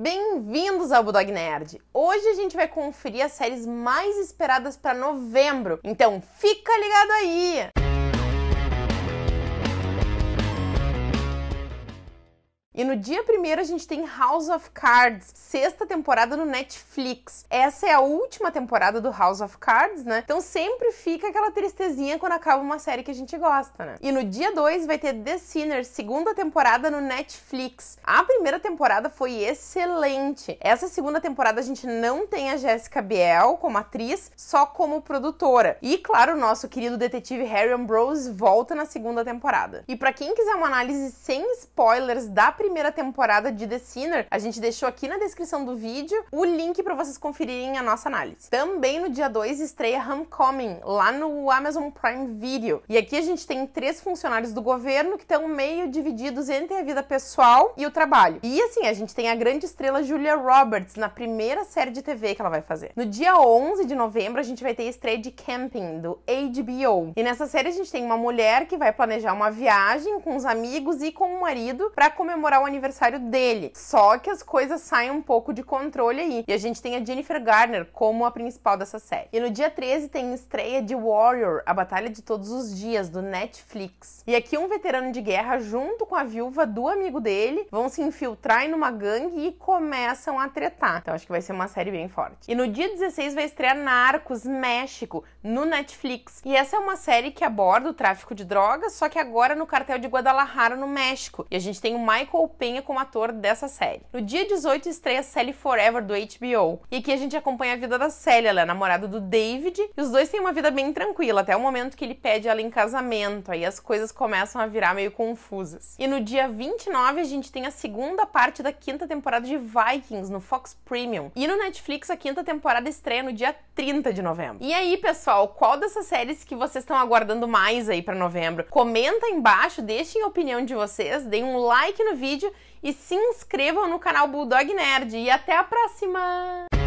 Bem-vindos ao Bulldog Nerd! Hoje a gente vai conferir as séries mais esperadas para novembro, então fica ligado aí! E no dia primeiro a gente tem House of Cards, sexta temporada no Netflix. Essa é a última temporada do House of Cards, né? Então sempre fica aquela tristezinha quando acaba uma série que a gente gosta, né? E no dia 2 vai ter The Sinner, segunda temporada no Netflix. A primeira temporada foi excelente. Essa segunda temporada a gente não tem a Jessica Biel como atriz, só como produtora. E claro, o nosso querido detetive Harry Ambrose volta na segunda temporada. E para quem quiser uma análise sem spoilers da primeira primeira temporada de The Sinner, a gente deixou aqui na descrição do vídeo o link para vocês conferirem a nossa análise. Também no dia 2 estreia Homecoming, lá no Amazon Prime Video. E aqui a gente tem três funcionários do governo que estão meio divididos entre a vida pessoal e o trabalho. E assim, a gente tem a grande estrela Julia Roberts na primeira série de TV que ela vai fazer. No dia 11 de novembro, a gente vai ter a estreia de Camping, do HBO. E nessa série a gente tem uma mulher que vai planejar uma viagem com os amigos e com o marido para comemorar comemorar o aniversário dele. Só que as coisas saem um pouco de controle aí. E a gente tem a Jennifer Garner como a principal dessa série. E no dia 13 tem estreia de Warrior, a Batalha de Todos os Dias, do Netflix. E aqui um veterano de guerra, junto com a viúva do amigo dele, vão se infiltrar em uma gangue e começam a tretar. Então acho que vai ser uma série bem forte. E no dia 16 vai estrear Narcos México, no Netflix. E essa é uma série que aborda o tráfico de drogas, só que agora no cartel de Guadalajara, no México. E a gente tem o Michael Penha como ator dessa série. No dia 18 estreia Sally Forever do HBO. E aqui a gente acompanha a vida da Sally, ela é namorada do David, e os dois têm uma vida bem tranquila, até o momento que ele pede ela em casamento, aí as coisas começam a virar meio confusas. E no dia 29 a gente tem a segunda parte da quinta temporada de Vikings no Fox Premium. E no Netflix a quinta temporada estreia no dia 30 de novembro. E aí, pessoal, qual dessas séries que vocês estão aguardando mais aí para novembro? Comenta embaixo, deixem a opinião de vocês, deem um like no vídeo vídeo e se inscrevam no canal Bulldog Nerd. E até a próxima!